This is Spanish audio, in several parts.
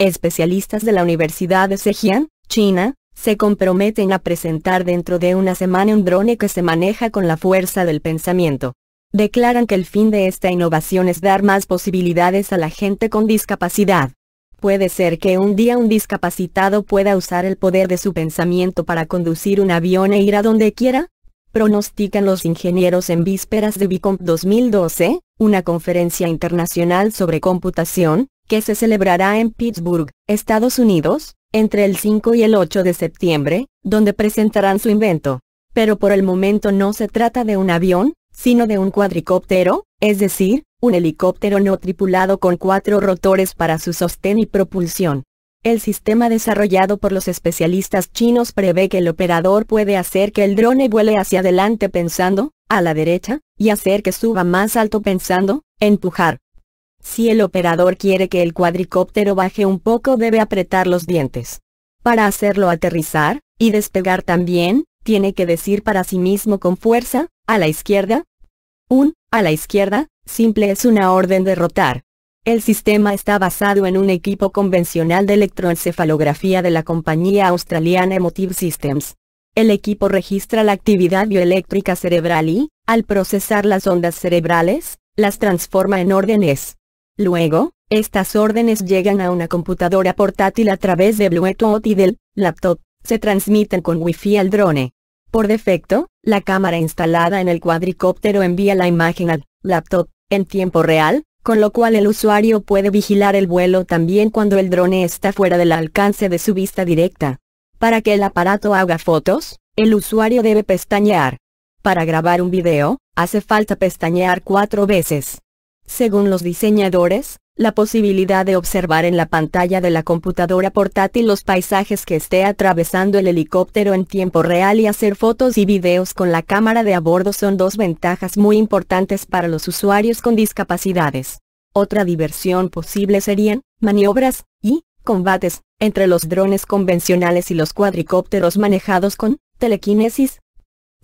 Especialistas de la Universidad de Zhejiang, China, se comprometen a presentar dentro de una semana un drone que se maneja con la fuerza del pensamiento. Declaran que el fin de esta innovación es dar más posibilidades a la gente con discapacidad. Puede ser que un día un discapacitado pueda usar el poder de su pensamiento para conducir un avión e ir a donde quiera, pronostican los ingenieros en vísperas de BICOMP 2012, una conferencia internacional sobre computación, que se celebrará en Pittsburgh, Estados Unidos, entre el 5 y el 8 de septiembre, donde presentarán su invento. Pero por el momento no se trata de un avión, sino de un cuadricóptero, es decir, un helicóptero no tripulado con cuatro rotores para su sostén y propulsión. El sistema desarrollado por los especialistas chinos prevé que el operador puede hacer que el drone vuele hacia adelante pensando, a la derecha, y hacer que suba más alto pensando, empujar. Si el operador quiere que el cuadricóptero baje un poco debe apretar los dientes. Para hacerlo aterrizar, y despegar también, tiene que decir para sí mismo con fuerza, a la izquierda. Un, a la izquierda, simple es una orden de rotar. El sistema está basado en un equipo convencional de electroencefalografía de la compañía australiana Emotive Systems. El equipo registra la actividad bioeléctrica cerebral y, al procesar las ondas cerebrales, las transforma en órdenes. Luego, estas órdenes llegan a una computadora portátil a través de Bluetooth y del laptop, se transmiten con Wi-Fi al drone. Por defecto, la cámara instalada en el cuadricóptero envía la imagen al laptop, en tiempo real, con lo cual el usuario puede vigilar el vuelo también cuando el drone está fuera del alcance de su vista directa. Para que el aparato haga fotos, el usuario debe pestañear. Para grabar un video, hace falta pestañear cuatro veces. Según los diseñadores, la posibilidad de observar en la pantalla de la computadora portátil los paisajes que esté atravesando el helicóptero en tiempo real y hacer fotos y videos con la cámara de a bordo son dos ventajas muy importantes para los usuarios con discapacidades. Otra diversión posible serían, maniobras, y, combates, entre los drones convencionales y los cuadricópteros manejados con, telequinesis.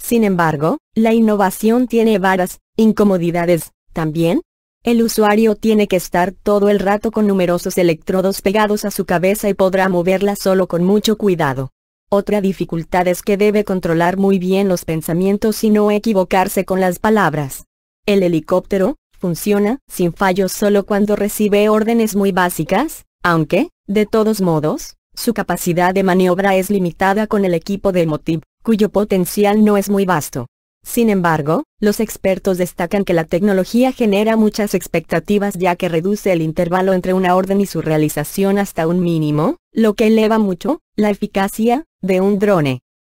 Sin embargo, la innovación tiene varas, incomodidades, también, el usuario tiene que estar todo el rato con numerosos electrodos pegados a su cabeza y podrá moverla solo con mucho cuidado. Otra dificultad es que debe controlar muy bien los pensamientos y no equivocarse con las palabras. El helicóptero, funciona, sin fallos solo cuando recibe órdenes muy básicas, aunque, de todos modos, su capacidad de maniobra es limitada con el equipo de Motiv, cuyo potencial no es muy vasto. Sin embargo, los expertos destacan que la tecnología genera muchas expectativas ya que reduce el intervalo entre una orden y su realización hasta un mínimo, lo que eleva mucho, la eficacia, de un drone.